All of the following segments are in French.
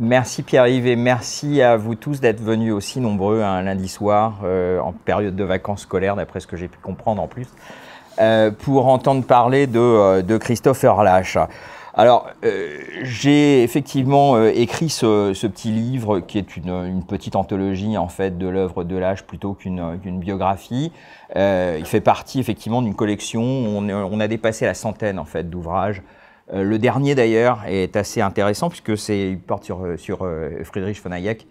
Merci Pierre-Yves et merci à vous tous d'être venus aussi nombreux un hein, lundi soir, euh, en période de vacances scolaires, d'après ce que j'ai pu comprendre en plus, euh, pour entendre parler de, euh, de Christopher Alors, j'ai effectivement écrit ce, ce, petit livre qui est une, petite anthologie en fait de l'œuvre de l'âge plutôt qu'une biographie. il fait partie effectivement d'une collection. On, on, a dépassé la centaine en fait d'ouvrages euh, le dernier d'ailleurs est assez intéressant puisque c'est il porte sur, euh, sur euh, Friedrich von Hayek,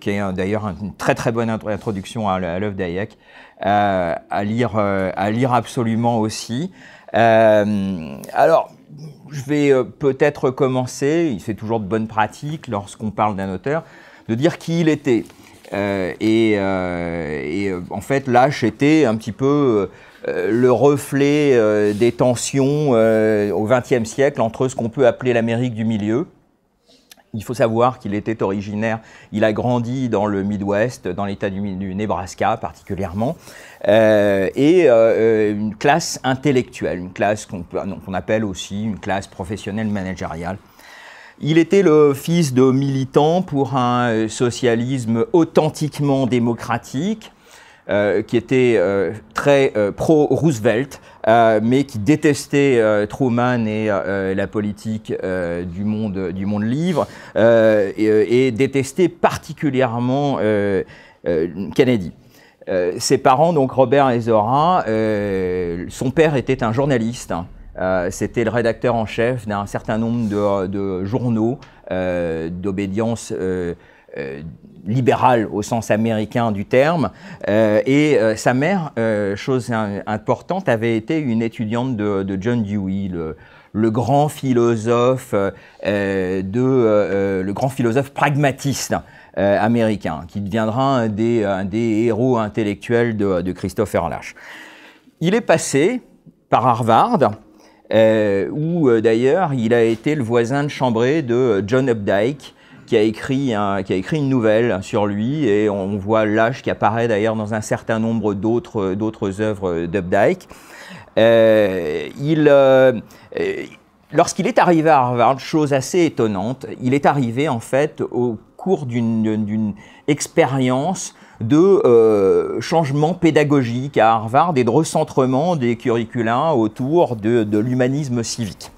qui est d'ailleurs une très très bonne introduction à, l'œuvre d'Hayek, à lire à lire absolument aussi. alors je vais peut-être commencer, c'est toujours de bonne pratique lorsqu'on parle d'un auteur, de dire qui il était. Et, et, en fait là j'étais un petit peu euh, le reflet euh, des tensions euh, au XXe siècle entre ce qu'on peut appeler l'Amérique du milieu. Il faut savoir qu'il était originaire, il a grandi dans le Midwest, dans l'État du, Nebraska particulièrement, et une classe intellectuelle, une classe qu'on appelle aussi une classe professionnelle managériale. Il était le fils de militants pour un socialisme authentiquement démocratique, euh, qui était euh, très euh, pro-Roosevelt, mais qui détestait Truman et la politique du, monde, du monde libre, et, détestait particulièrement Kennedy. ses parents, donc Robert et Zora, son père était un journaliste. Hein. C'était le rédacteur en chef d'un certain nombre de, de journaux d'obédience euh, libéral au sens américain du terme. Euh, et euh, sa mère, chose importante, avait été une étudiante de, John Dewey, le, grand philosophe le grand philosophe pragmatiste américain qui deviendra un des, héros intellectuels de, Christopher Lash. Il est passé par Harvard où d'ailleurs il a été le voisin de chambrée de John Updike qui a écrit, qui a écrit une nouvelle sur lui, et on voit l'âge qui apparaît d'ailleurs dans un certain nombre d'autres, d'autres œuvres d'Updike. Euh, euh, euh, lorsqu'il est arrivé à Harvard, chose assez étonnante, il est arrivé en fait au cours d'une, expérience de changement pédagogique à Harvard et de recentrement des curriculums autour de, l'humanisme civique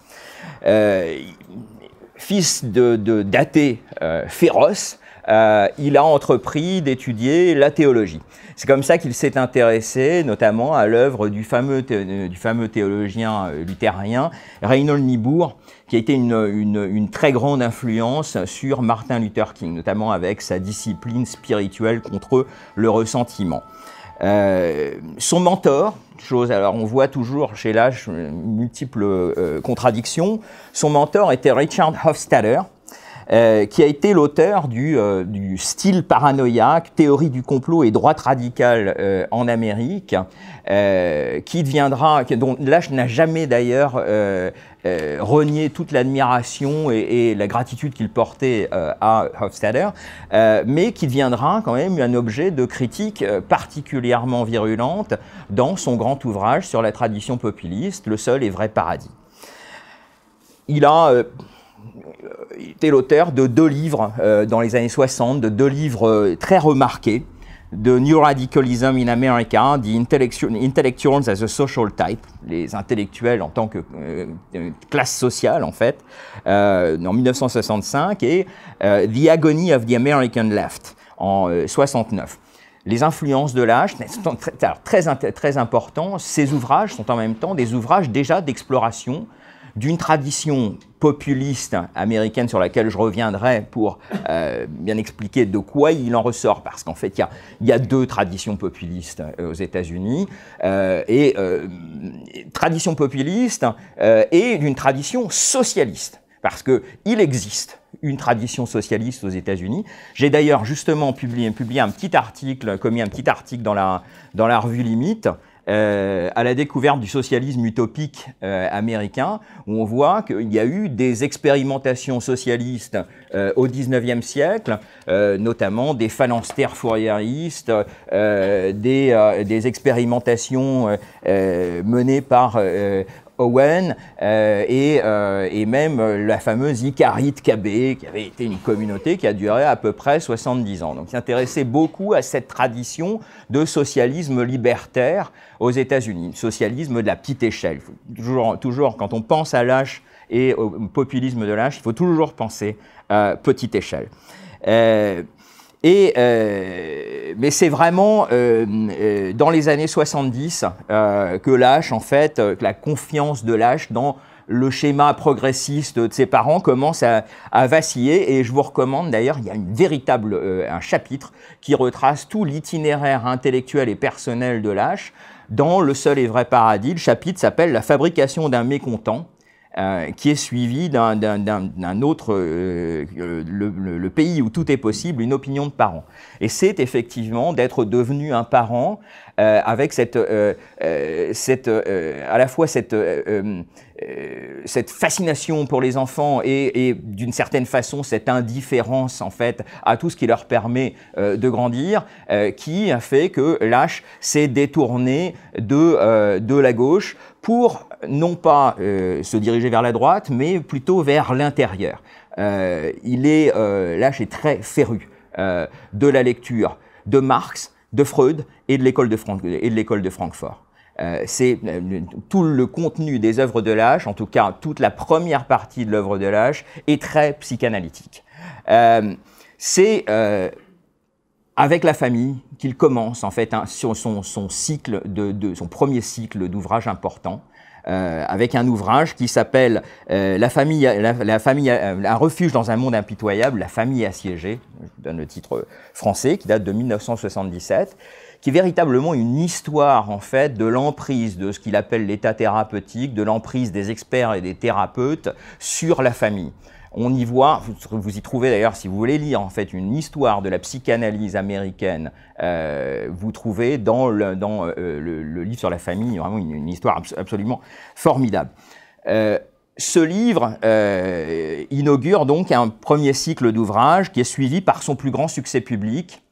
fils de, de féroce, euh, euh, il a entrepris d'étudier la théologie. C'est comme ça qu'il s'est intéressé notamment à l'œuvre du, euh, du fameux, théologien luthérien Reinhold Niebuhr, qui a été une, une, une, très grande influence sur Martin Luther King, notamment avec sa discipline spirituelle contre le ressentiment. Euh, son mentor, chose, alors on voit toujours chez l'âge euh, multiples euh, contradictions, son mentor était Richard Hofstadter, qui a été l'auteur du, du, style paranoïaque, théorie du complot et droite radicale en Amérique, qui deviendra, dont l'âge n'a jamais d'ailleurs euh, renier toute l'admiration et, la gratitude qu'il portait euh, à Hofstadter, euh, mais qui deviendra quand même un objet de critique particulièrement virulente dans son grand ouvrage sur la tradition populiste, Le seul et vrai paradis. Il a été l'auteur de deux livres dans les années 60, de deux livres très remarqués de New Radicalism in America, The Intellectuals as a Social Type, les intellectuels en tant que euh, euh, classe sociale en fait, euh, en 1965, et The Agony of the American Left en 1969. Les influences de l'âge, sont très, très important, ces ouvrages sont en même temps des ouvrages déjà d'exploration d'une tradition populiste américaine sur laquelle je reviendrai pour euh, bien expliquer de quoi il en ressort, parce qu'en fait, il y, a, deux traditions populistes euh, aux États-Unis, euh, et tradition populiste et d'une tradition socialiste, parce qu'il existe une tradition socialiste aux États-Unis. J'ai d'ailleurs justement publié, publié, un petit article, commis un petit article dans la, dans la revue Limite, euh, à la découverte du socialisme utopique euh, américain, où on voit qu'il y a eu des expérimentations socialistes euh, au XIXe siècle, euh, notamment des phalanstères fourriéristes, des, des, expérimentations menées par Owen euh, et, euh, et, même euh, la fameuse Icarite Cabé qui avait été une communauté qui a duré à peu près 70 ans. Donc, il s'intéressait beaucoup à cette tradition de socialisme libertaire aux États-Unis, socialisme de la petite échelle. Toujours, toujours, quand on pense à l'âge et au populisme de l'âge, il faut toujours penser à petite échelle. Et, euh, mais c'est vraiment euh, euh, dans les années 70 que Lâche, en fait, la confiance de Lâche dans le schéma progressiste de ses parents commence à, vaciller. Et je vous recommande d'ailleurs, il y a une véritable, un chapitre qui retrace tout l'itinéraire intellectuel et personnel de Lâche dans Le seul et vrai paradis. Le chapitre s'appelle La fabrication d'un mécontent. Euh, qui est suivi d'un autre, euh, euh, le, le, le, pays où tout est possible, une opinion de parent. Et c'est effectivement d'être devenu un parent avec cette, cette à la fois cette, cette fascination pour les enfants et, et d'une certaine façon cette indifférence en fait à tout ce qui leur permet de grandir, qui a fait que Lâche s'est détourné de, de la gauche pour non pas euh, se diriger vers la droite, mais plutôt vers l'intérieur. Euh, il est, euh, là, très féru euh, de la lecture de Marx, de Freud et de l'école de, et de, de Francfort. c'est tout le contenu des œuvres de l'âge, en tout cas toute la première partie de l'œuvre de l'âge, est très psychanalytique. c'est avec la famille qu'il commence en fait hein, son, cycle de, son premier cycle d'ouvrages importants. Euh, avec un ouvrage qui s'appelle euh, la famille, la famille, euh, un refuge dans un monde impitoyable, la famille assiégée, je donne le titre français, qui date de 1977 qui est véritablement une histoire en fait de l'emprise de ce qu'il appelle l'état thérapeutique, de l'emprise des experts et des thérapeutes sur la famille on y voit, vous y trouvez d'ailleurs, si vous voulez lire en fait une histoire de la psychanalyse américaine, euh, vous trouvez dans, euh, le, livre sur la famille vraiment une, histoire absolument formidable. Euh, ce livre inaugure donc un premier cycle d'ouvrages qui est suivi par son plus grand succès public,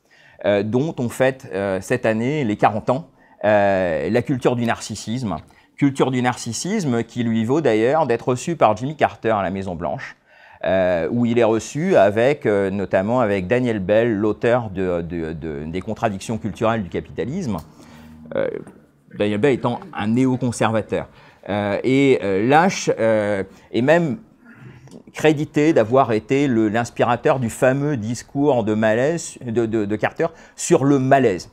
dont on fête cette année les 40 ans, La culture du narcissisme. Culture du narcissisme qui lui vaut d'ailleurs d'être reçu par Jimmy Carter à la Maison Blanche. Euh, où il est reçu avec, euh, notamment avec Daniel Bell, l'auteur des contradictions culturelles du capitalisme. Euh, Daniel Bell étant un néoconservateur. et lâche, est même crédité d'avoir été l'inspirateur du fameux discours de, malaise, de, Carter sur le malaise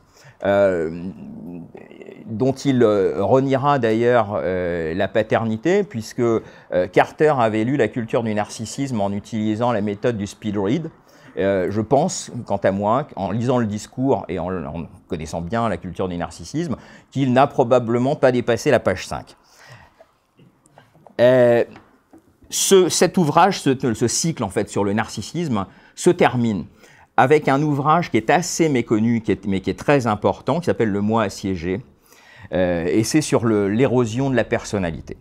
dont il euh, reniera d'ailleurs euh, la paternité, puisque euh, Carter avait lu la culture du narcissisme en utilisant la méthode du speed read. je pense, quant à moi, en lisant le discours et en, connaissant bien la culture du narcissisme, qu'il n'a probablement pas dépassé la page 5. cet ouvrage, ce, cycle en fait sur le narcissisme, se termine avec un ouvrage qui est assez méconnu, mais qui est très important, qui s'appelle Le Moi assiégé, euh, et c'est sur l'érosion de la personnalité.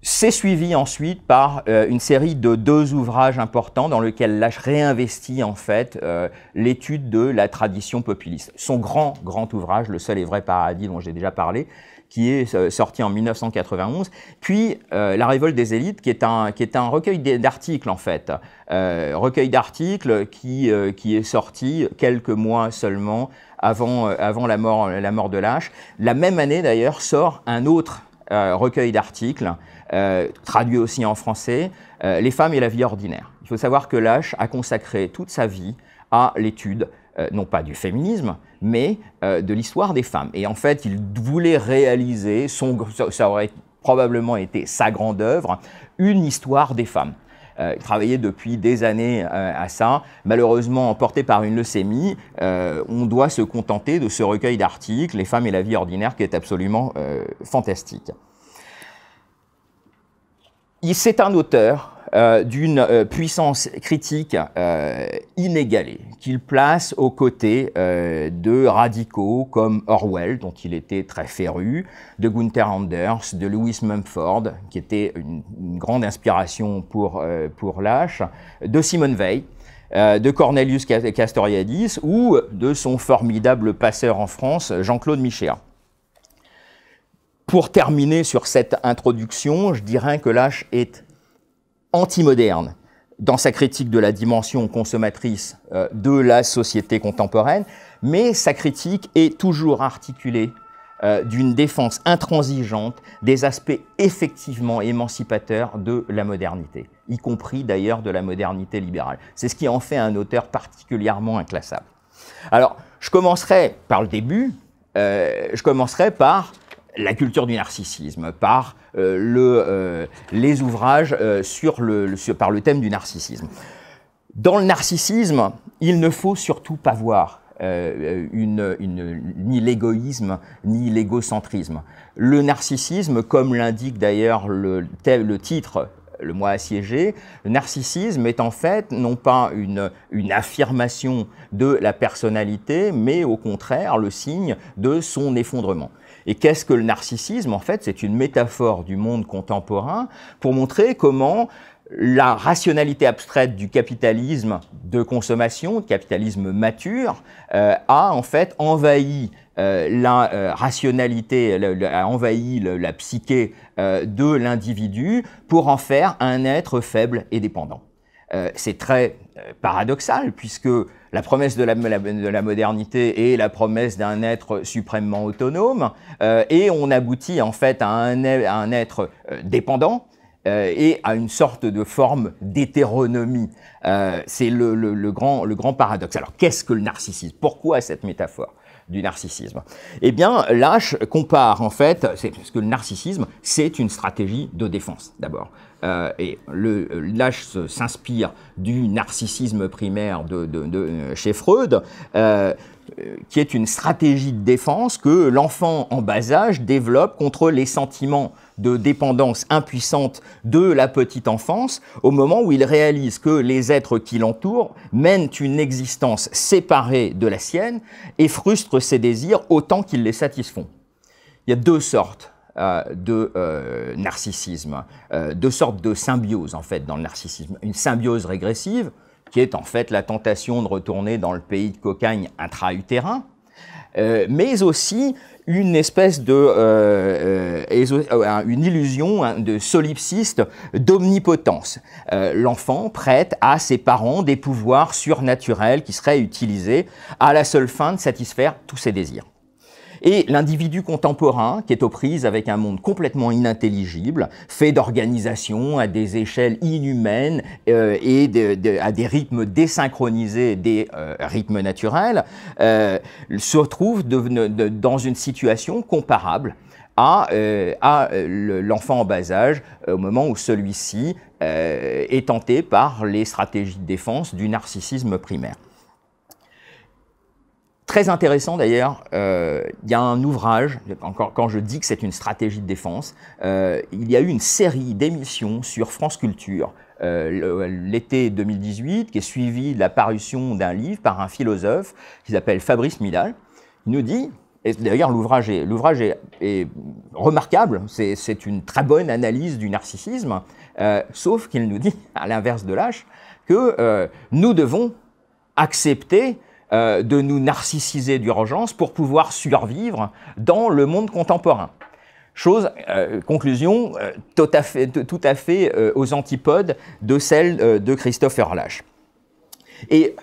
C'est suivi ensuite par euh, une série de deux ouvrages importants dans lesquels Lash réinvestit en fait euh, l'étude de la tradition populiste. Son grand, grand ouvrage, Le seul et vrai paradis dont j'ai déjà parlé, qui est sorti en 1991, puis La révolte des élites, qui est un, recueil d'articles en fait, recueil d'articles qui, qui est sorti quelques mois seulement euh, avant, la, mort, de Lâche. La même année d'ailleurs sort un autre euh, recueil d'articles, euh, traduit aussi en français, Les femmes et la vie ordinaire. Il faut savoir que Lâche a consacré toute sa vie à l'étude, non pas du féminisme, mais de l'histoire des femmes. Et en fait, il voulait réaliser, son, ça aurait probablement été sa grande œuvre, une histoire des femmes. Euh, travaillé depuis des années euh, à ça. Malheureusement, emporté par une leucémie, euh, on doit se contenter de ce recueil d'articles, Les femmes et la vie ordinaire, qui est absolument fantastique. C'est un auteur euh, d'une euh, puissance critique euh, inégalée, qu'il place aux côtés de radicaux comme Orwell, dont il était très féru, de Gunther Anders, de Louis Mumford, qui était une, grande inspiration pour, pour Lash, de Simone Veil, de Cornelius Castoriadis ou de son formidable passeur en France, Jean-Claude Michéa. Pour terminer sur cette introduction, je dirais que lâche est antimoderne dans sa critique de la dimension consommatrice euh, de la société contemporaine, mais sa critique est toujours articulée euh, d'une défense intransigeante des aspects effectivement émancipateurs de la modernité, y compris d'ailleurs de la modernité libérale. C'est ce qui en fait un auteur particulièrement inclassable. Alors, je commencerai par le début, euh, je commencerai par la culture du narcissisme, par euh, euh, les ouvrages euh, sur le, par le thème du narcissisme. Dans le narcissisme, il ne faut surtout pas voir ni l'égoïsme ni l'égocentrisme. Le narcissisme, comme l'indique d'ailleurs le, titre le mois assiégé, le narcissisme est en fait non pas une, affirmation de la personnalité, mais au contraire le signe de son effondrement. Et qu'est-ce que le narcissisme En fait, c'est une métaphore du monde contemporain pour montrer comment la rationalité abstraite du capitalisme de consommation, capitalisme mature, euh, a en fait envahi euh, la euh, rationalité, a envahi la psyché de l'individu pour en faire un être faible et dépendant. c'est très paradoxal puisque la promesse de la, modernité est la promesse d'un être suprêmement autonome, euh, et on aboutit en fait à un, être euh, dépendant euh, et à une sorte de forme d'hétéronomie. c'est le, grand, le grand paradoxe. Alors qu'est-ce que le narcissisme Pourquoi cette métaphore du narcissisme. Eh bien, lâche compare en fait, parce que le narcissisme, c'est une stratégie de défense d'abord. Euh, et le, euh, lâche s'inspire du narcissisme primaire de, euh, chez Freud qui est une stratégie de défense que l'enfant en bas âge développe contre les sentiments de dépendance impuissante de la petite enfance au moment où il réalise que les êtres qui l'entourent mènent une existence séparée de la sienne et frustrent ses désirs autant qu'ils les satisfont. Il y a deux sortes euh, de euh, narcissisme, euh, deux sortes de symbiose en fait dans le narcissisme. Une symbiose régressive, qui est en fait la tentation de retourner dans le pays de cocagne intra-utérin, euh, mais aussi une espèce de euh, euh, une illusion hein, de solipsiste d'omnipotence. L'enfant prête à ses parents des pouvoirs surnaturels qui seraient utilisés à la seule fin de satisfaire tous ses désirs et l'individu contemporain qui est aux prises avec un monde complètement inintelligible, fait d'organisation à des échelles inhumaines euh, et à des rythmes désynchronisés des euh, rythmes naturels, euh, se retrouve dans une situation comparable à l'enfant en bas âge au moment où celui-ci est tenté par les stratégies de défense du narcissisme primaire. Très intéressant d'ailleurs, euh, il y a un ouvrage, encore quand je dis que c'est une stratégie de défense, euh, il y a eu une série d'émissions sur France Culture euh, l'été 2018 qui est suivie de la parution d'un livre par un philosophe qui s'appelle Fabrice Midal. Il nous dit, et d'ailleurs l'ouvrage est, remarquable, c'est, une très bonne analyse du narcissisme, sauf qu'il nous dit, à l'inverse de l'âge que nous devons accepter euh, de nous narcissiser d'urgence pour pouvoir survivre dans le monde contemporain. Chose, euh, conclusion, euh, tout à fait, tout à fait aux antipodes de celle de Christophe Erlach. Et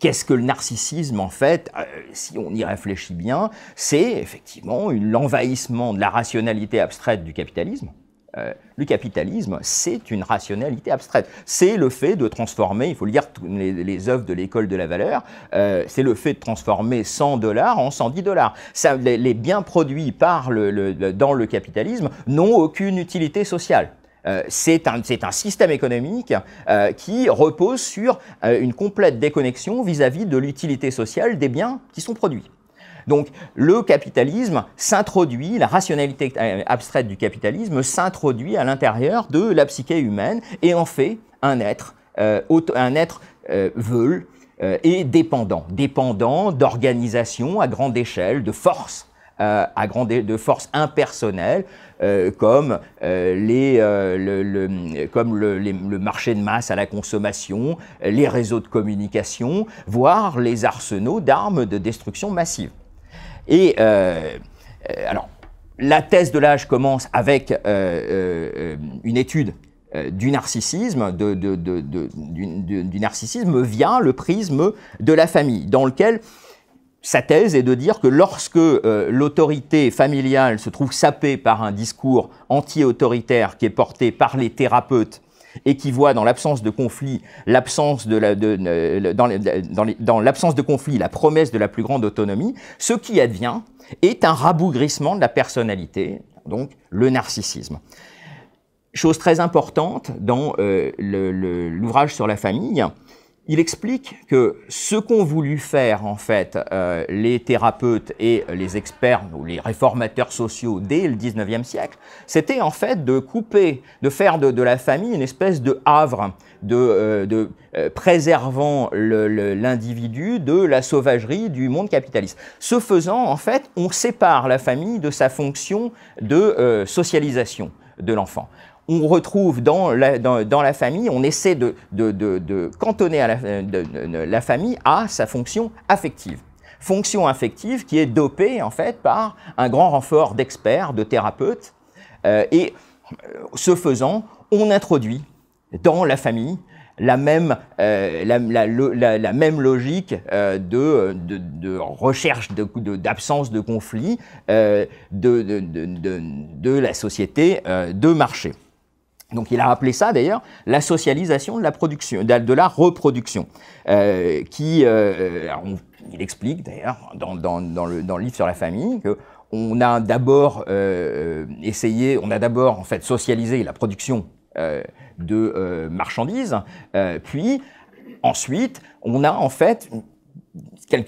Qu'est-ce que le narcissisme en fait Si on y réfléchit bien, c'est effectivement l'envahissement de la rationalité abstraite du capitalisme, euh, le capitalisme, c'est une rationalité abstraite. C'est le fait de transformer, il faut lire les, œuvres de l'école de la valeur, euh, c'est le fait de transformer 100 dollars en 110 dollars. Les, biens produits dans le capitalisme n'ont aucune utilité sociale. Euh, c'est un, système économique qui repose sur une complète déconnexion vis à -vis de l'utilité sociale des biens qui sont produits. Donc le capitalisme s'introduit, la rationalité abstraite du capitalisme s'introduit à l'intérieur de la psyché humaine et en fait un être, euh, euh, veulent euh, et dépendant, dépendant d'organisations à grande échelle, de forces à grande, de forces impersonnelles comme, comme le, marché de masse à la consommation, les réseaux de communication, voire les arsenaux d'armes de destruction massive. Et euh, euh, alors, la thèse de l'âge commence avec euh, une étude du narcissisme, du, narcissisme via le prisme de la famille, dans lequel sa thèse est de dire que lorsque l'autorité familiale se trouve sapée par un discours anti-autoritaire qui est porté par les thérapeutes et qui voit dans l'absence de conflit, la, l'absence de conflit, la promesse de la plus grande autonomie, ce qui advient est un rabougrissement de la personnalité, donc le narcissisme. Chose très importante dans euh, l'ouvrage sur la famille, il explique que ce qu'ont voulu faire en fait euh, les thérapeutes et les experts ou les réformateurs sociaux dès le 19e siècle, c'était en fait de couper, de faire de, la famille une espèce de havre, de, euh, euh, préservant l'individu de la sauvagerie du monde capitaliste. Ce faisant, en fait, on sépare la famille de sa fonction de socialisation de l'enfant on retrouve dans la, famille, on essaie de, cantonner la, famille à sa fonction affective. Fonction affective qui est dopée en fait par un grand renfort d'experts, de thérapeutes, euh, et euh, ce faisant, on introduit dans la famille la même, logique de, recherche d'absence de, conflit euh, de, la société de marché. Donc il a appelé ça d'ailleurs la socialisation de la production, de la reproduction, euh, qui, euh, euh, il explique d'ailleurs dans, le, livre sur la famille que on a d'abord essayé, on a d'abord en fait socialisé la production de marchandises, puis ensuite on a en fait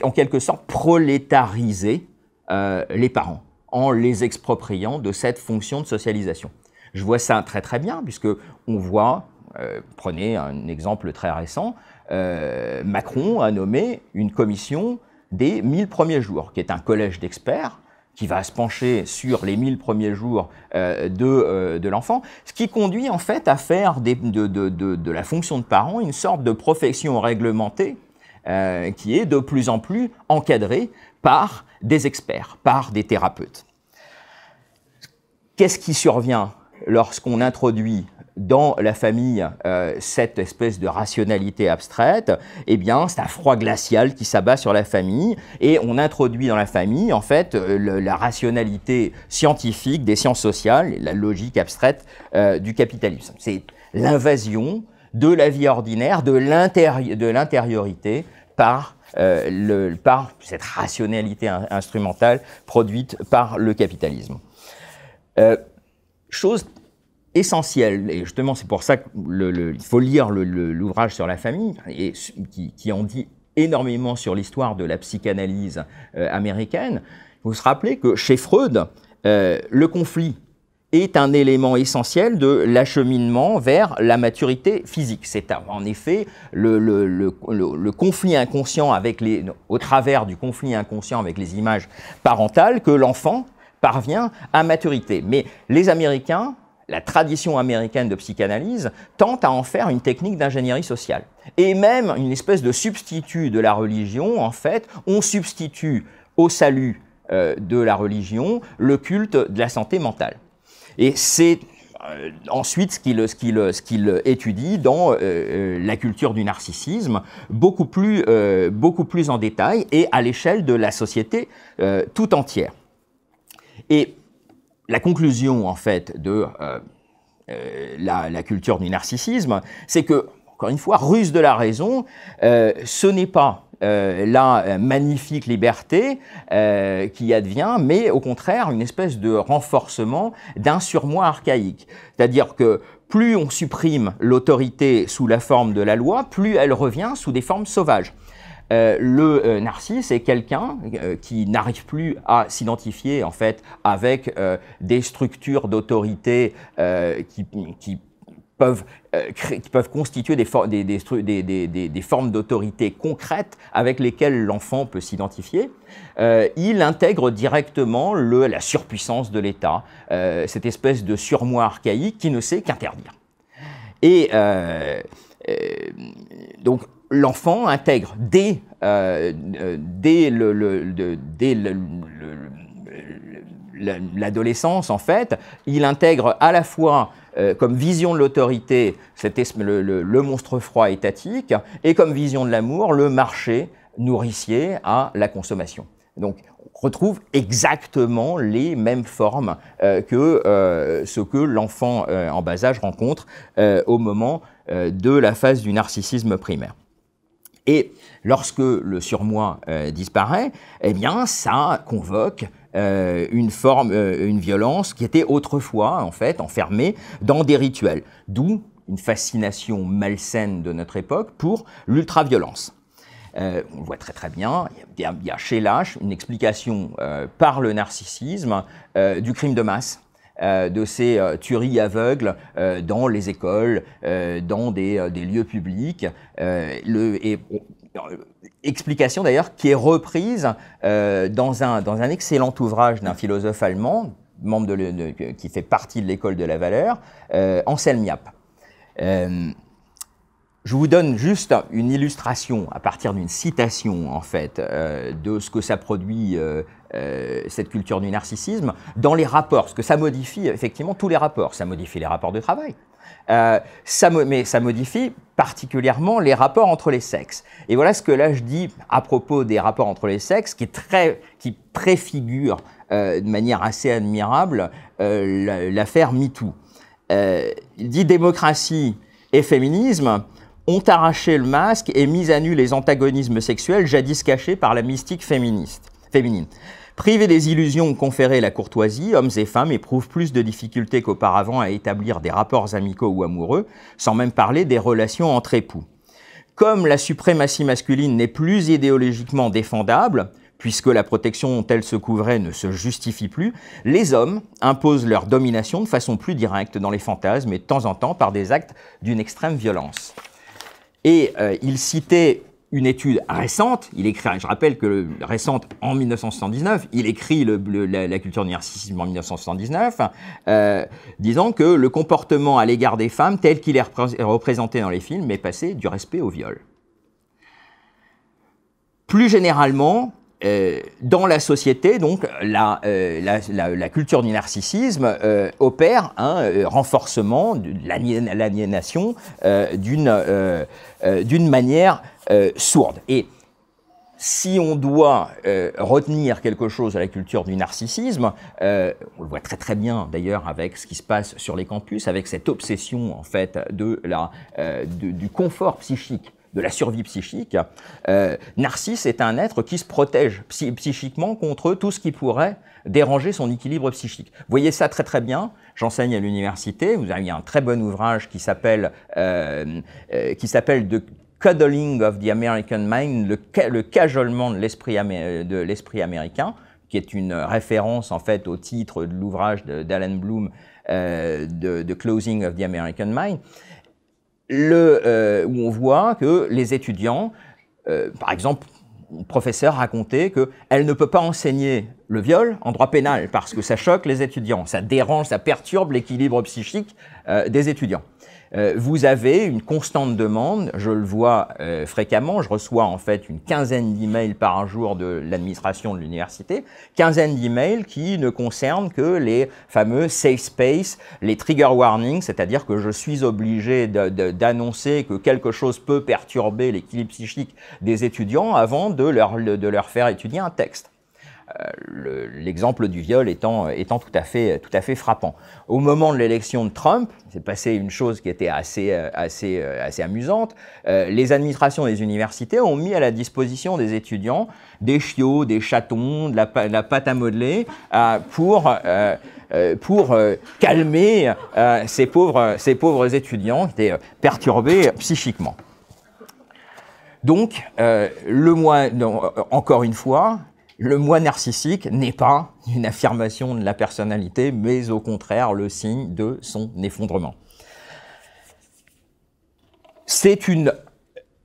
en quelque sorte prolétarisé les parents en les expropriant de cette fonction de socialisation. Je vois ça très très bien, puisque on voit, euh, prenez un exemple très récent, euh, Macron a nommé une commission des 1000 premiers jours, qui est un collège d'experts qui va se pencher sur les 1000 premiers jours euh, de, l'enfant, ce qui conduit en fait à faire de, la fonction de parent une sorte de profession réglementée qui est de plus en plus encadrée par des experts, par des thérapeutes. Qu'est-ce qui survient lorsqu'on introduit dans la famille euh, cette espèce de rationalité abstraite, eh bien, c'est un froid glacial qui s'abat sur la famille et on introduit dans la famille, en fait, euh, la rationalité scientifique des sciences sociales, la logique abstraite euh, du capitalisme. C'est l'invasion de la vie ordinaire, de l'intériorité par, cette rationalité instrumentale produite par le capitalisme chose essentielle. Et justement, c'est pour ça qu'il faut lire l'ouvrage sur la famille, et, qui, en dit énormément sur l'histoire de la psychanalyse euh, américaine. Vous vous rappelez que chez Freud, euh, le conflit est un élément essentiel de l'acheminement vers la maturité physique. C'est en effet le, le, conflit inconscient avec les, au travers du conflit inconscient avec les images parentales que l'enfant parvient à maturité. Mais les Américains, la tradition américaine de psychanalyse, tente à en faire une technique d'ingénierie sociale. Et même une espèce de substitut de la religion, en fait, on substitue au salut euh, de la religion le culte de la santé mentale. Et c'est euh, ensuite ce qu'il étudie dans euh, la culture du narcissisme, beaucoup plus en détail et à l'échelle de la société tout entière. Et la conclusion, en fait, de euh, euh, la, culture du narcissisme, c'est que, encore une fois, ruse de la raison, euh, ce n'est pas la magnifique liberté qui advient, mais au contraire une espèce de renforcement d'un surmoi archaïque. C'est-à-dire que plus on supprime l'autorité sous la forme de la loi, plus elle revient sous des formes sauvages. Euh, le euh, est quelqu'un euh, qui n'arrive plus à s'identifier en fait avec euh, des structures d'autorité qui, peuvent qui peuvent constituer des, formes d'autorité concrètes avec lesquelles l'enfant peut s'identifier. il intègre directement la surpuissance de l'État, cette espèce de surmoi archaïque qui ne sait qu'interdire. Et donc l'enfant intègre dès, l'adolescence, en fait, il intègre à la fois euh, comme vision de l'autorité le, le, le, monstre froid étatique et comme vision de l'amour le marché nourricier à la consommation. Donc, on retrouve exactement les mêmes formes euh, que euh, ce que l'enfant en bas âge rencontre au moment de la phase du narcissisme primaire. Et lorsque le surmoi euh, disparaît, eh bien, ça convoque euh, une forme, euh, une violence qui était autrefois, en fait, enfermée dans des rituels. D'où une fascination malsaine de notre époque pour l'ultraviolence. Euh, on le voit très très bien, il y a, chez Lâche une explication par le narcissisme du crime de masse. Euh, de ces euh, tueries aveugles euh, dans les écoles, dans des, lieux publics. Le, explication d'ailleurs qui est reprise dans, un, dans un excellent ouvrage d'un philosophe allemand, membre de, qui fait partie de l'école de la valeur, Anselm Yap. je vous donne juste une illustration à partir d'une citation en fait de ce que ça produit euh, cette culture du narcissisme dans les rapports, parce que ça modifie effectivement tous les rapports. Ça modifie les rapports de travail, euh, ça, mais ça modifie particulièrement les rapports entre les sexes. Et voilà ce que là je dis à propos des rapports entre les sexes, qui, préfigurent préfigure euh, de manière assez admirable l'affaire MeToo. il dit démocratie et féminisme ont arraché le masque et mis à nu les antagonismes sexuels jadis cachés par la mystique féministe, féminine. Privés des illusions conférées la courtoisie, hommes et femmes éprouvent plus de difficultés qu'auparavant à établir des rapports amicaux ou amoureux, sans même parler des relations entre époux. Comme la suprématie masculine n'est plus idéologiquement défendable, puisque la protection dont elle se couvrait ne se justifie plus, les hommes imposent leur domination de façon plus directe dans les fantasmes et de temps en temps par des actes d'une extrême violence. Et euh, il citait une étude récente, il écrit, je rappelle que récente en 1979, il écrit le, la, culture du narcissisme en 1979, euh, disant que le comportement à l'égard des femmes tel qu'il est représenté dans les films est passé du respect au viol. Plus généralement, euh, dans la société, donc la, euh, la, culture du narcissisme opère un renforcement de l'aliénation d'une manière euh, sourde. Et si on doit euh, retenir quelque chose à la culture du narcissisme, euh, on le voit très très bien d'ailleurs avec ce qui se passe sur les campus, avec cette obsession en fait de la, du confort psychique de la survie psychique, Narcisse est un être qui se protège psychiquement contre tout ce qui pourrait déranger son équilibre psychique. Vous voyez ça très très bien, j'enseigne à l'université, vous avez un très bon ouvrage qui s'appelle qui s'appelle de Cuddling of the American Mind, le, de l'esprit américain, qui est une référence en fait au titre de l'ouvrage d'Alan Bloom, The euh, de, Closing of the American Mind, euh, où on voit que les étudiants, euh, par exemple, une professeur racontait qu'elle ne peut pas enseigner le viol en droit pénal parce que ça choque les étudiants, ça dérange, ça perturbe l'équilibre psychique des étudiants. Euh, vous avez une constante demande, je le vois euh, fréquemment, je reçois en fait une quinzaine d'emails par jour de l'administration de l'université, quinzaine d'emails qui ne concernent que les fameux safe space, les trigger warnings, c'est-à-dire que je suis obligé d'annoncer que quelque chose peut perturber l'équilibre psychique des étudiants avant de leur faire étudier un texte l'exemple du viol étant, tout, à fait, frappant. Au moment de l'élection de Trump, c'est passé une chose qui était assez, euh, euh, amusante. Euh, les administrations des universités ont mis à la disposition des étudiants des chiots, des chatons, de la, pâte à modeler pour, calmer ces, pauvres, étudiants qui étaient perturbés psychiquement. Donc, le encore une fois, le moi narcissique n'est pas une affirmation de la personnalité, mais au contraire le signe de son effondrement. C'est une...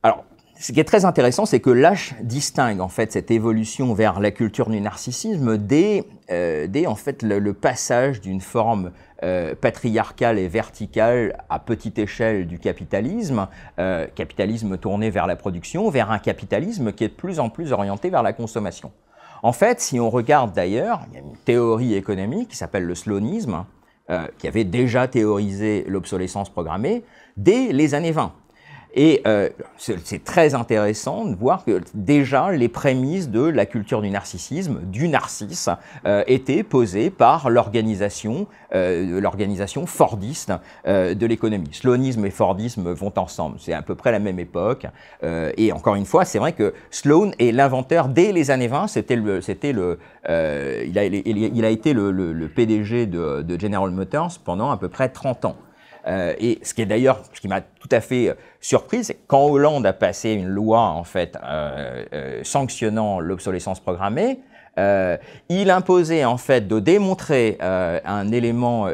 Alors, ce qui est très intéressant, c'est que Lash distingue en fait cette évolution vers la culture du narcissisme dès, euh, en fait le, passage d'une forme euh, patriarcale et verticale à petite échelle du capitalisme, euh, capitalisme tourné vers la production, vers un capitalisme qui est de plus en plus orienté vers la consommation. En fait, si on regarde d'ailleurs, il y a une théorie économique qui s'appelle le slonisme, euh, qui avait déjà théorisé l'obsolescence programmée dès les années 20. Et euh, c'est très intéressant de voir que déjà les prémices de la culture du narcissisme, du narcisse, euh, étaient posées par l'organisation, euh, l'organisation fordiste de l'économie. Sloanisme et fordisme vont ensemble, c'est à peu près la même époque. et encore une fois, c'est vrai que Sloan est l'inventeur dès les années 20, c'était le, c'était le, il a, il, a, été le, le, le PDG de, de General Motors pendant à peu près 30 ans. Euh, et ce qui est d'ailleurs, ce qui m'a tout à fait euh, surpris, c'est quand Hollande a passé une loi en fait euh, sanctionnant l'obsolescence programmée, il imposait en fait de démontrer un élément,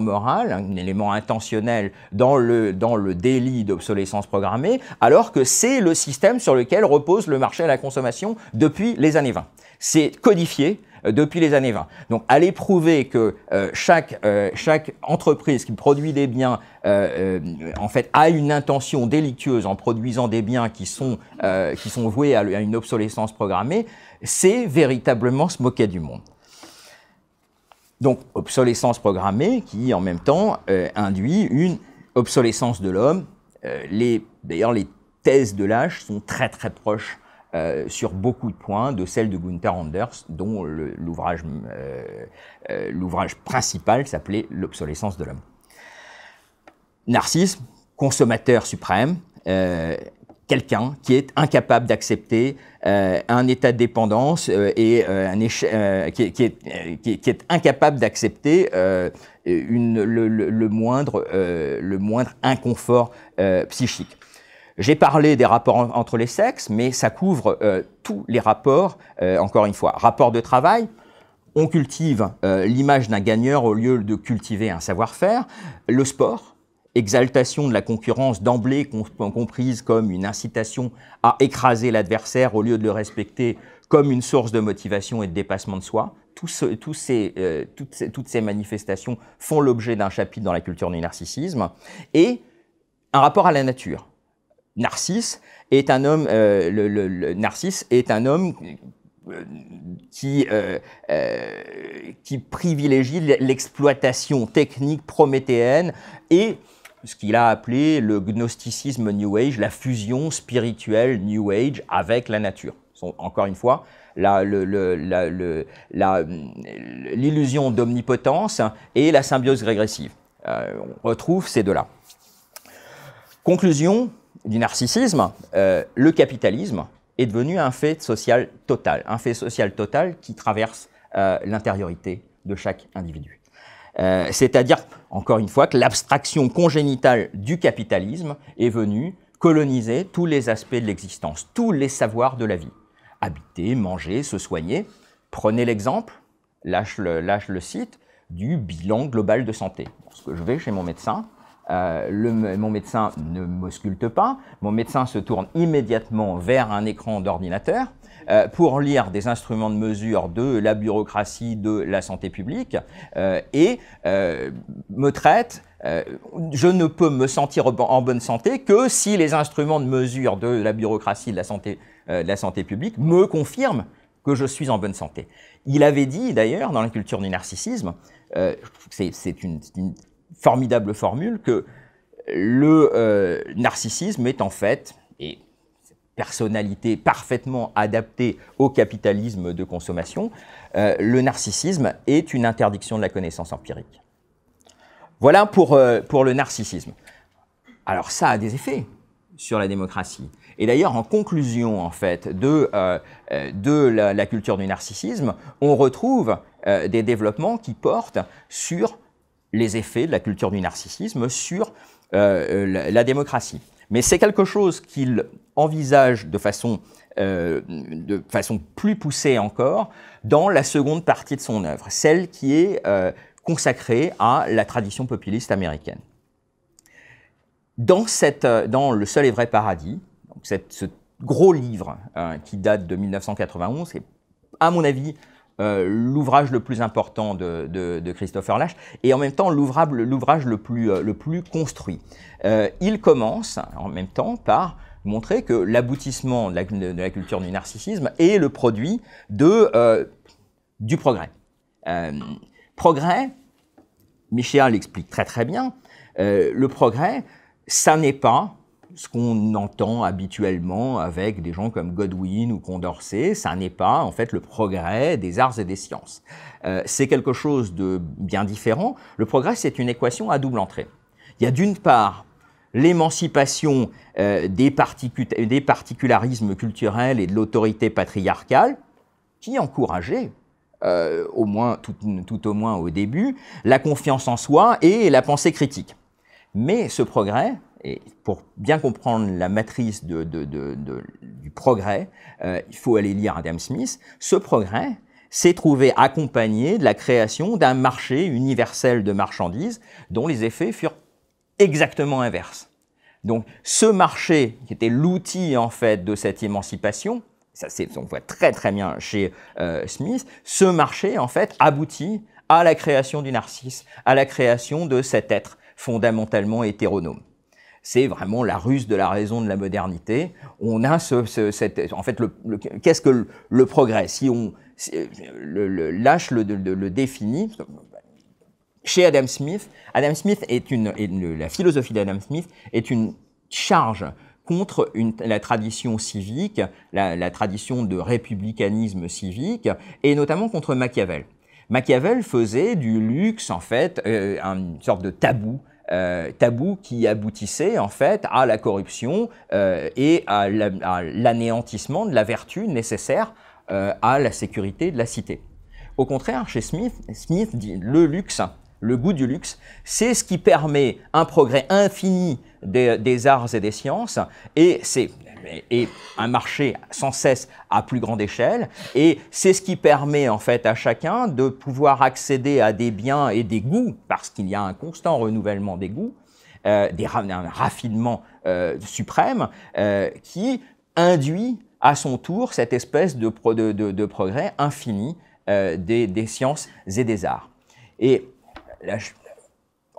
moral, un élément intentionnel dans le dans le délit d'obsolescence programmée, alors que c'est le système sur lequel repose le marché à la consommation depuis les années 20. C'est codifié, euh, depuis les années 20. Donc aller prouver que euh, chaque, euh, chaque entreprise qui produit des biens en fait a une intention délictueuse en produisant des biens qui sont, qui sont voués à, une obsolescence programmée, c'est véritablement se moquer du monde. Donc obsolescence programmée qui en même temps induit une obsolescence de l'homme. Les D'ailleurs les thèses de l'âge sont très très proches euh, sur beaucoup de points de celle de Gunther Anders, dont euh, euh, l'ouvrage principal s'appelait L'obsolescence de l'homme. Narcisse, consommateur suprême, quelqu'un qui est incapable d'accepter un état de dépendance et qui, est, incapable d'accepter le moindre inconfort psychique. J'ai parlé des rapports entre les sexes, mais ça couvre euh, tous les rapports, euh, encore une fois. Rapport de travail, on cultive euh, l'image d'un gagneur au lieu de cultiver un savoir-faire. Le sport, exaltation de la concurrence d'emblée comprise comme une incitation à écraser l'adversaire au lieu de le respecter comme une source de motivation et de dépassement de soi. toutes, ces, toutes, ces, manifestations font l'objet d'un chapitre dans la culture du narcissisme. Et un rapport à la nature. Narcisse est un homme, euh, le, est un homme euh, euh, qui, privilégie l'exploitation technique prométhéenne et ce qu'il a appelé le gnosticisme New Age, la fusion spirituelle New Age avec la nature. Encore une fois, l'illusion d'omnipotence et la symbiose régressive. on retrouve ces deux-là. Conclusion, du narcissisme, euh, le capitalisme est devenu un fait social total, un fait social total qui traverse euh, l'intériorité de chaque individu. Euh, c'est-à-dire, encore une fois, que l'abstraction congénitale du capitalisme est venue coloniser tous les aspects de l'existence, tous les savoirs de la vie. Habiter, manger, se soigner. Prenez l'exemple, lâche le, lâche le site, du bilan global de santé. que je vais chez mon médecin, euh, le, mon médecin ne m'ausculte pas, mon médecin se tourne immédiatement vers un écran d'ordinateur euh, pour lire des instruments de mesure de la bureaucratie, de la santé publique euh, et me traite je ne peux me sentir en bonne santé que si les instruments de mesure de la bureaucratie de la santé, la santé publique me confirment que je suis en bonne santé. Il avait dit d'ailleurs dans la culture du narcissisme, c'est une, formidable formule que le euh, narcissisme est en fait, et personnalité parfaitement adaptée au capitalisme de consommation, euh, le narcissisme est une interdiction de la connaissance empirique. Voilà pour, euh, pour le narcissisme. Alors ça a des effets sur la démocratie. Et d'ailleurs, en conclusion, en fait, de, de la, culture du narcissisme, on retrouve des développements qui portent sur les effets de la culture du narcissisme sur euh, euh, la, démocratie. Mais c'est quelque chose qu'il envisage de façon, euh, de façon plus poussée encore dans la seconde partie de son œuvre, celle qui est consacrée à la tradition populiste américaine. Dans, cette, dans Le seul et vrai paradis, donc ce gros livre hein, qui date de 1991, c'est à mon avis euh, l'ouvrage le plus important de, Christopher Lash et en même temps l'ouvrage le plus, euh, le plus construit. Euh, il commence en même temps par montrer que l'aboutissement de, la, de, la culture du narcissisme est le produit de, du progrès. progrès, Michel l'explique très très bien, le progrès, ça n'est pas ce qu'on entend habituellement avec des gens comme Godwin ou Condorcet, ça n'est pas en fait le progrès des arts et des sciences. Euh, c'est quelque chose de bien différent. Le progrès, c'est une équation à double entrée. Il y a d'une part l'émancipation euh, des, particularismes culturels et de l'autorité patriarcale, qui encourageait euh, au moins, tout, au moins au début, la confiance en soi et la pensée critique. Mais ce progrès, et pour bien comprendre la matrice de, de, de, du progrès, euh, il faut aller lire Adam Smith. Ce progrès s'est trouvé accompagné de la création d'un marché universel de marchandises dont les effets furent exactement inverses. Donc ce marché, qui était l'outil en fait de cette émancipation, ça on voit très très bien chez euh, Smith, ce marché en fait aboutit à la création du narcisse, à la création de cet être fondamentalement hétéronome c'est vraiment la ruse de la raison de la modernité. On a ce, ce cette, en fait, le, qu'est-ce que le, progrès Si on le lâche le, définit, chez Adam Smith, Adam Smith est une, la philosophie d'Adam Smith est une charge contre la tradition civique, la, tradition de républicanisme civique, et notamment contre Machiavel. Machiavel faisait du luxe, en fait, euh, une sorte de tabou euh, tabou qui aboutissait en fait à la corruption euh, et à l'anéantissement de la vertu nécessaire euh, à la sécurité de la cité. Au contraire, chez Smith, Smith dit le luxe, le goût du luxe, c'est ce qui permet un progrès infini des, des arts et des sciences, et c'est et un marché sans cesse à plus grande échelle. Et c'est ce qui permet en fait à chacun de pouvoir accéder à des biens et des goûts, parce qu'il y a un constant renouvellement des goûts, euh, des un raffinement euh, suprême euh, qui induit à son tour cette espèce de, de, progrès infini des, des, sciences et des arts. Et là, je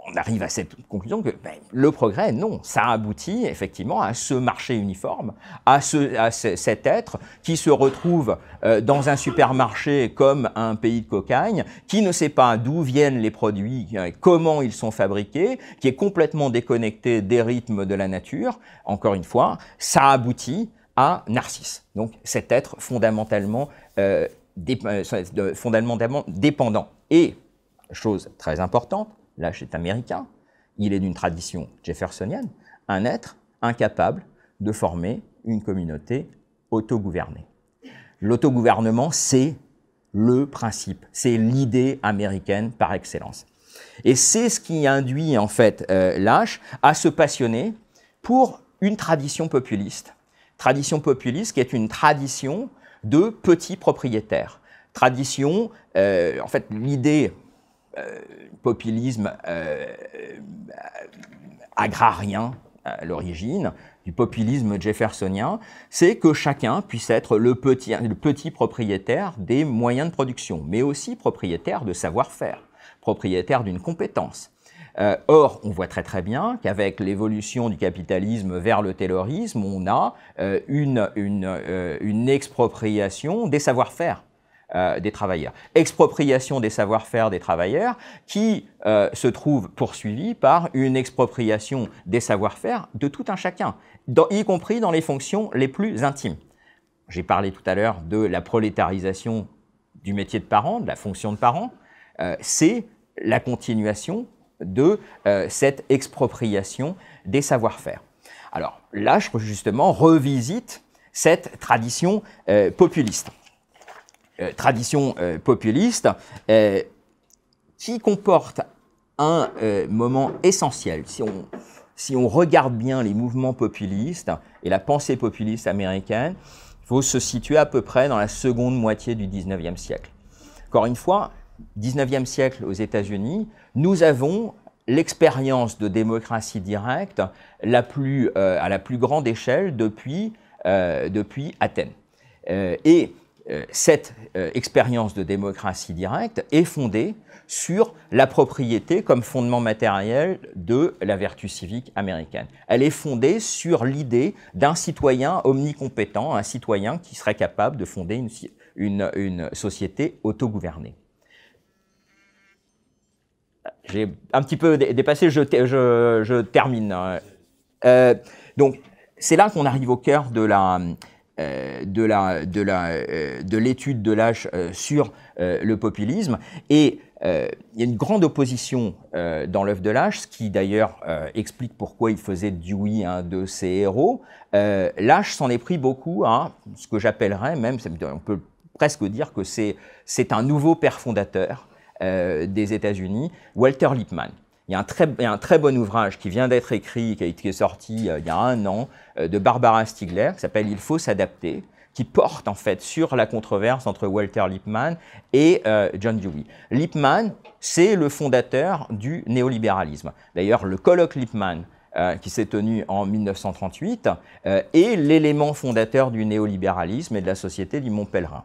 on arrive à cette conclusion que ben, le progrès, non, ça aboutit effectivement à ce marché uniforme, à, cet être qui se retrouve euh, dans un supermarché comme un pays de cocagne, qui ne sait pas d'où viennent les produits, euh, comment ils sont fabriqués, qui est complètement déconnecté des rythmes de la nature. Encore une fois, ça aboutit à Narcisse, donc cet être fondamentalement, euh, fondamentalement dépendant. Et, chose très importante, L'âge est américain, il est d'une tradition jeffersonienne, un être incapable de former une communauté autogouvernée. L'autogouvernement, c'est le principe, c'est l'idée américaine par excellence. Et c'est ce qui induit en fait euh, l'âge à se passionner pour une tradition populiste. Tradition populiste qui est une tradition de petits propriétaires. Tradition, euh, en fait, l'idée euh, populisme euh, agrarien à l'origine, du populisme jeffersonien, c'est que chacun puisse être le petit, propriétaire des moyens de production, mais aussi propriétaire de savoir-faire, propriétaire d'une compétence. Euh, or, on voit très très bien qu'avec l'évolution du capitalisme vers le taylorisme, on a une expropriation des savoir-faire euh, des travailleurs. Expropriation des savoir-faire des travailleurs qui euh, se trouve poursuivie par une expropriation des savoir-faire de tout un chacun, y compris dans les fonctions les plus intimes. J'ai parlé tout à l'heure de la prolétarisation du métier de parent, de la fonction de parent. Euh, c'est la continuation de cette expropriation des savoir-faire. Alors là, je justement revisite cette tradition populiste. Euh, tradition euh, populiste, euh, qui comporte un moment essentiel. Si on, si on regarde bien les mouvements populistes et la pensée populiste américaine, il faut se situer à peu près dans la seconde moitié du 19e siècle. Encore une fois, 19e siècle aux États-Unis, nous avons l'expérience de démocratie directe la plus, à la plus grande échelle depuis, depuis Athènes. et euh, cette euh, expérience de démocratie directe est fondée sur la propriété comme fondement matériel de la vertu civique américaine. Elle est fondée sur l'idée d'un citoyen omnicompétent, un citoyen qui serait capable de fonder une, société autogouvernée. J'ai un petit peu dépassé, je, termine. Euh, donc, c'est là qu'on arrive au cœur de la, euh, de euh, de l'étude de l'âge euh, sur le populisme et il y a une grande opposition dans l'œuvre de Lash, ce qui d'ailleurs explique pourquoi il faisait Dewey un de ses héros. Euh, s'en est pris beaucoup à ce que j'appellerais même, on peut presque dire que c'est un nouveau père fondateur des États-Unis, Walter Lippmann. Il y, a un très, bon ouvrage qui vient d'être écrit, qui, est sorti euh, il y a un an, euh, de Barbara Stigler, qui s'appelle Il faut s'adapter, qui porte en fait sur la controverse entre Walter Lippmann et euh, John Dewey. Lippmann, c'est le fondateur du néolibéralisme. D'ailleurs, le colloque Lippmann, qui s'est tenu en 1938, est l'élément fondateur du néolibéralisme et de la société du Mont Pèlerin.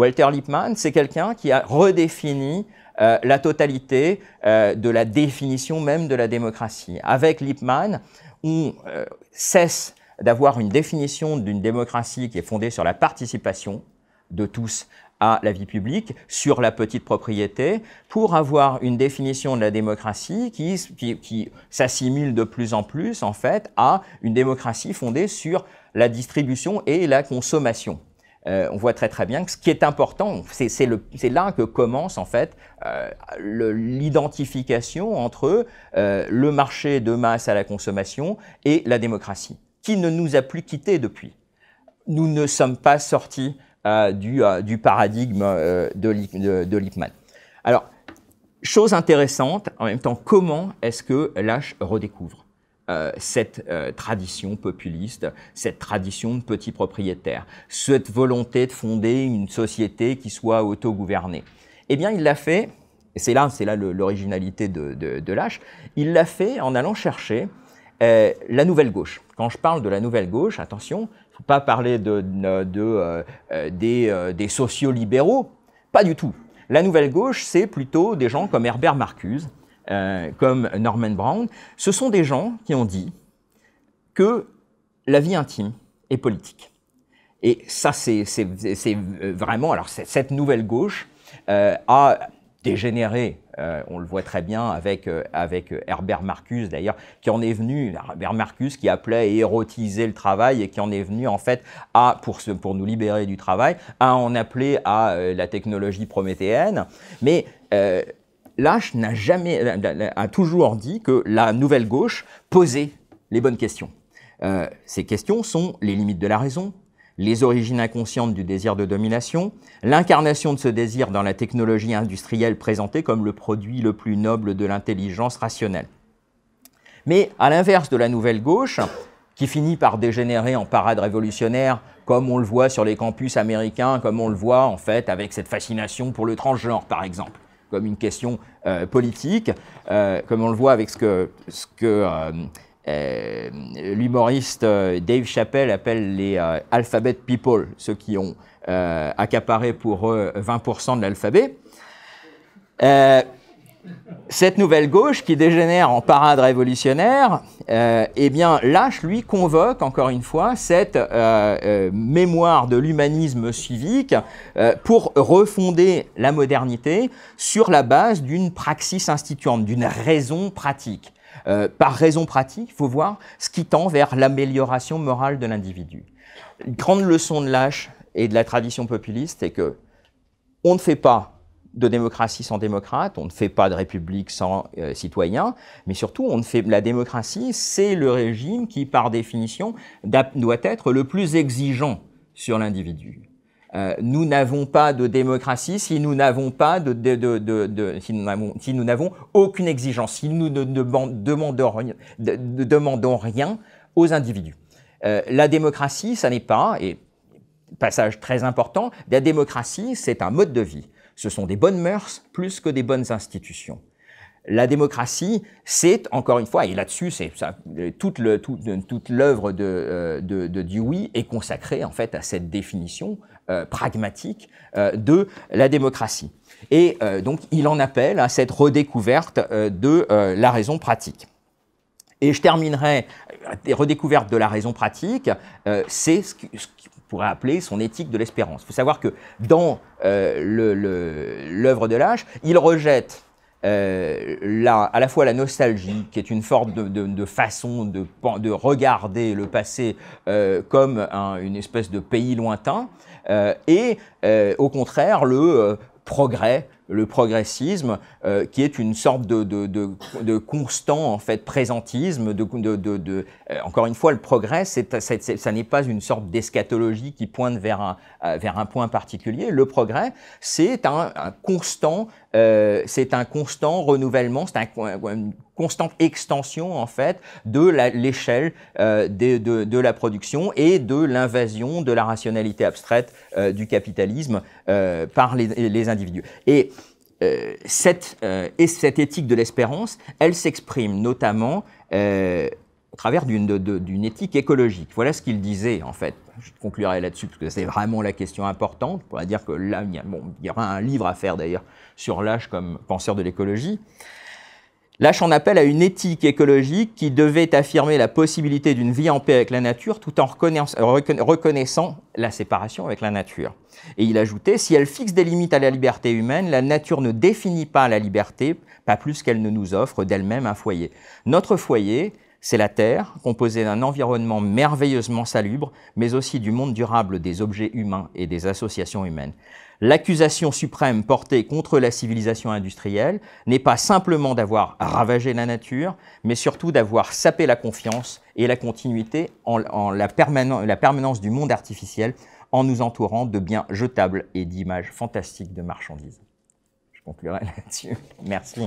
Walter Lippmann, c'est quelqu'un qui a redéfini euh, la totalité euh, de la définition même de la démocratie. Avec Lippmann, on euh, cesse d'avoir une définition d'une démocratie qui est fondée sur la participation de tous à la vie publique, sur la petite propriété, pour avoir une définition de la démocratie qui, qui s'assimile de plus en plus, en fait, à une démocratie fondée sur la distribution et la consommation. Euh, on voit très très bien que ce qui est important, c'est là que commence en fait euh, l'identification entre euh, le marché de masse à la consommation et la démocratie, qui ne nous a plus quittés depuis. Nous ne sommes pas sortis du, paradigme de, de Lippmann. Alors, chose intéressante, en même temps, comment est-ce que Lash redécouvre euh, cette euh, tradition populiste, cette tradition de petits propriétaires, cette volonté de fonder une société qui soit autogouvernée. Eh bien, il l'a fait, et c'est là, c'est là l'originalité de, de, Lâche, il l'a fait en allant chercher euh, la nouvelle gauche. Quand je parle de la nouvelle gauche, attention, il ne faut pas parler de, des, des pas du tout. La nouvelle gauche, c'est plutôt des gens comme Herbert Marcuse, euh, comme Norman Brown, ce sont des gens qui ont dit que la vie intime est politique. Et ça, c'est vraiment. Alors, cette nouvelle gauche euh, a dégénéré. Euh, on le voit très bien avec, avec Herbert Marcus, d'ailleurs, qui en est venu, Herbert Marcus qui appelait érotiser le travail et qui en est venu, en fait, à, pour, pour nous libérer du travail, à en appeler à la technologie prométhéenne. Mais Lache n'a jamais, a toujours dit que la nouvelle gauche posait les bonnes questions. Euh, ces questions sont les limites de la raison, les origines inconscientes du désir de domination, l'incarnation de ce désir dans la technologie industrielle présentée comme le produit le plus noble de l'intelligence rationnelle. Mais à l'inverse de la nouvelle gauche, qui finit par dégénérer en parade révolutionnaire, comme on le voit sur les campus américains, comme on le voit en fait avec cette fascination pour le transgenre par exemple, comme une question euh, politique, euh, comme on le voit avec ce que, ce que euh, l'humoriste Dave Chappelle appelle les alphabet people, ceux qui ont accaparé pour eux 20% de l'alphabet cette nouvelle gauche qui dégénère en parade révolutionnaire, euh, eh bien Lâche, lui, convoque encore une fois cette euh, euh, mémoire de l'humanisme civique pour refonder la modernité sur la base d'une praxis instituante, d'une raison pratique. par raison pratique, il faut voir ce qui tend vers l'amélioration morale de l'individu. Grande leçon de Lâche et de la tradition populiste, est que on ne fait pas de démocratie sans démocrate, on ne fait pas de république sans citoyens, euh, citoyen, mais surtout, on ne fait la démocratie, c'est le régime qui, par définition, doit être le plus exigeant sur l'individu. Euh, nous n'avons pas de démocratie si nous n'avons pas de, de, de, si nous n'avons aucune exigence, si nous ne demandons, rien, aux individus. Euh, la démocratie, ça n'est pas et passage très important, la démocratie, c'est un mode de vie ce sont des bonnes mœurs plus que des bonnes institutions. La démocratie, c'est encore une fois, et là-dessus, c'est toute l'œuvre euh, de, Dewey est consacrée en fait à cette définition euh, pragmatique euh, de la démocratie. Et donc, il en appelle à cette redécouverte de la raison pratique. Et je terminerai, redécouverte de la raison pratique, c'est ce qui, pourrait appeler son éthique de l'espérance. Il faut savoir que dans euh, l'œuvre de l'âge, il rejette euh, à la fois la nostalgie, qui est une forme de, façon de, regarder le passé euh, comme une espèce de pays lointain, et au contraire le progrès le progressisme, euh, qui est une sorte de, de, constant en fait présentisme. De, euh, encore une fois, le progrès, c'est ça n'est pas une sorte d'eschatologie qui pointe vers un, euh, vers un point particulier. Le progrès, c'est un, constant, c'est un constant renouvellement, c'est un, un constante extension en fait de l'échelle euh, de, la production et de l'invasion de la rationalité abstraite euh, du capitalisme euh, par les, individus. Et cette, et cette éthique de l'espérance, elle s'exprime notamment au travers d'une éthique écologique. Voilà ce qu'il disait en fait. Je conclurai là-dessus parce que c'est vraiment la question importante. pour dire que là, il y, y aura un livre à faire d'ailleurs sur l'âge comme penseur de l'écologie. Là, j'en appel à une éthique écologique qui devait affirmer la possibilité d'une vie en paix avec la nature tout en reconnaissant la séparation avec la nature. Et il ajoutait, si elle fixe des limites à la liberté humaine, la nature ne définit pas la liberté, pas plus qu'elle ne nous offre d'elle-même un foyer. Notre foyer, c'est la Terre, composée d'un environnement merveilleusement salubre, mais aussi du monde durable des objets humains et des associations humaines. L'accusation suprême portée contre la civilisation industrielle n'est pas simplement d'avoir ravagé la nature, mais surtout d'avoir sapé la confiance et la continuité en, la, la permanence du monde artificiel en nous entourant de biens jetables et d'images fantastiques de marchandises. Je conclurai là-dessus. Merci.